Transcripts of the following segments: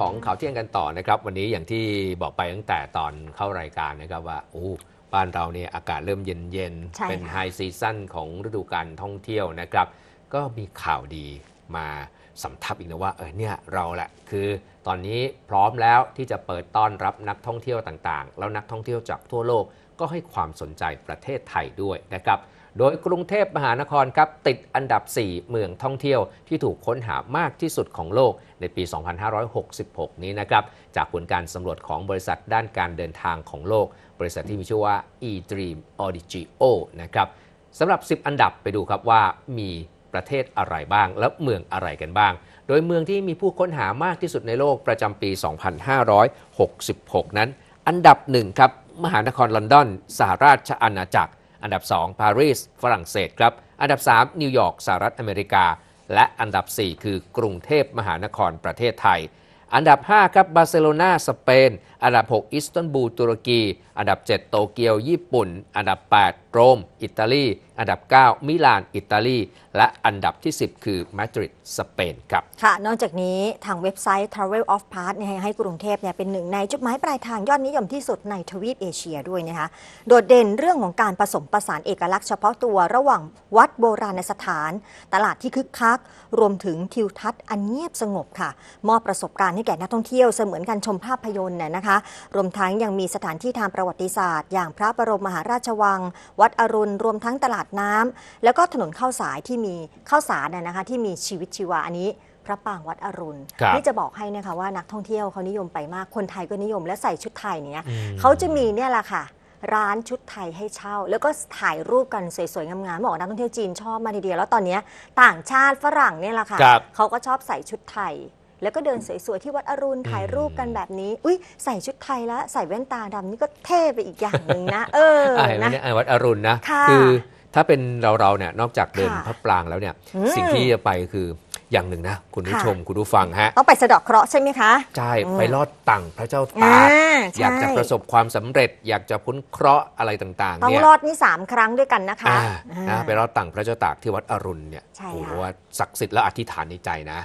ของข่าวเที่ยงกันต่อนะครับวันนี้อย่างที่บอกไปตั้งแต่ตอนเข้ารายการนะครับว่าโอ้บ้านเราเนี่ยอากาศเริ่มเย็นเย็นเป็นไฮซีซั่นของฤดูการท่องเที่ยวนะครับ ก็มีข่าวดีมาสำทับอีกนะว่า เออเนี่ยเราแหละคือตอนนี้พร้อมแล้วที่จะเปิดต้อนรับนักท่องเที่ยวต่างๆ แล้วนักท่องเที่ยวจากทั่วโลกก็ให้ความสนใจประเทศไทยด้วยนะครับโดยกรุงเทพมหานครครับ ติดอันดับ 4 เมืองท่องเที่ยวที่ถูกค้นหามากที่สุดของโลกในปี 2566 นี้นะครับจากผลการสำรวจของบริษัทด้านการเดินทางของโลก บริษัทที่มีชื่อว่า eDream Audigeo นะครับสำหรับ 10 อันดับไปดูครับว่ามีประเทศอะไรบ้างและเมืองอะไรกันบ้าง โดยเมืองที่มีผู้ค้นหามากที่สุดในโลกประจำปี 2566 นั้น อันดับหนึ่งครับมหานครลอนดอนสหราชอาณาจักรอันดับ 2 ปารีสฝรั่งเศสครับ อันดับ 3 นิวยอร์กสหรัฐอเมริกา และอันดับ 4 คือกรุงเทพมหานครประเทศไทย อันดับ 5 ครับบาร์เซโลนาสเปนอันดับ 6 อิสตันบูล ตุรกี อันดับ 7 โตเกียวญี่ปุ่น อันดับ 8โรม อิตาลี อันดับ 9 มิลาน อิตาลี และอันดับที่ 10 คือมาดริดสเปนครับ ค่ะ นอกจากนี้ทางเว็บไซต์ Travel of p a s s เนี่ยให้กรุงเทพเนี่ยเป็นหนึ่งในจุดหมายปลายทางยอดนิยมที่สุดในทวีปเอเชียด้วยนะคะโดดเด่นเรื่องของการผสมผสานเอกลักษณ์เฉพาะตัวระหว่างวัดโบราณสถาน ตลาดที่คึกคักรวมถึงทิวทัศน์อันเงียบสงบค่ะ มอบประสบการณ์ให้แก่นักท่องเที่ยวเสมือนการชมภาพยนตร์น่ยนะคะคะรวมทั้งยังมีสถานที่ทางประวัติศาสตร์ อย่างพระบรมมหาราชวัง วัดอรุณรวมทั้งตลาดน้ำ แล้วก็ถนนข้าวสายที่มีข้าวสารน่ยนะคะ ที่มีชีวิตชีวาอันนี้พระปางวัดอรุณนี่จะบอกให้นะคะว่านักท่องเที่ยวเขานิยมไปมากคนไทยก็นิยมและใส่ชุดไทยเนี่ยเขาจะมีเนี่ยแหละค่ะ ร้านชุดไทยให้เช่า แล้วก็ถ่ายรูปกันสวยๆงามๆบอกนักท่องเที่ยวจีนชอบมาทีเดียวแล้วตอนนี้ต่างชาติฝรั่งเนี่ยแหละค่ะเขาก็ชอบใส่ชุดไทยแล้วก็เดินสวยๆที่วัดอรุณถ่ายรูปกันแบบนี้ อุ้ยใส่ชุดไทยแล้ว ใส่แว่นตาดำนี่ก็เท่ไปอีกอย่างหนึ่งนะเออนะ วัดอรุณนะ คือถ้าเป็นเราเราเนี่ยนอกจากเดินพระปรางแล้วเนี่ยสิ่งที่จะไปคืออย่างหนึ่งนะ คุณผู้ชมคุณผู้ฟังฮะต้องไปสะดอกเคราะห์ใช่ไหมคะใช่ไปลอดตังพระเจ้าตากอยากจะประสบความสำเร็จอยากจะพ้นเคราะห์อะไรต่างๆเนี่ยต้องลอดนี่3ครั้งด้วยกันนะคะะะไปลอดตังพระเจ้าตากที่วัดอรุณเนี่ยโอ้โหว่าศักดิ์สิทธิ์และอธิษฐานในใจนะ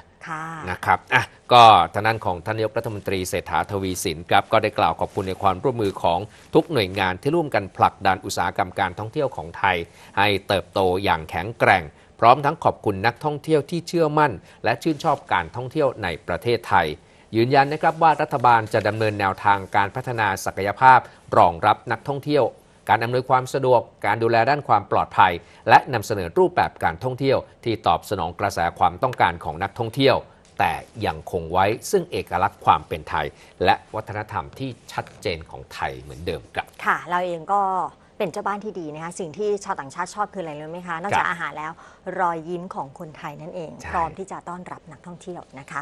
นะครับ อ่ะ ก็ท่านั้นของท่านนายกรัฐมนตรีเศรษฐาทวีสินครับ ก็ได้กล่าวขอบคุณในความร่วมมือของทุกหน่วยงานที่ร่วมกันผลักดันอุตสาหกรรมการท่องเที่ยวของไทย ให้เติบโตอย่างแข็งแกร่ง พร้อมทั้งขอบคุณนักท่องเที่ยวที่เชื่อมั่น และชื่นชอบการท่องเที่ยวในประเทศไทย ยืนยันนะครับว่ารัฐบาลจะดำเนินแนวทางการพัฒนาศักยภาพรองรับนักท่องเที่ยวการอำนวยความสะดวกการดูแลด้านความปลอดภัย และนำเสนอรูปแบบการท่องเที่ยวที่ตอบสนองกระแสความต้องการของนักท่องเที่ยว แต่ยังคงไว้ซึ่งเอกลักษณ์ความเป็นไทย และวัฒนธรรมที่ชัดเจนของไทยเหมือนเดิมครับ ค่ะ เราเองก็เป็นเจ้าบ้านที่ดีนะคะ สิ่งที่ชาวต่างชาติชอบคืออะไรรู้ไหมคะนอกจากอาหารแล้วรอยยิ้มของคนไทยนั่นเองพร้อมที่จะต้อนรับนักท่องเที่ยวนะคะ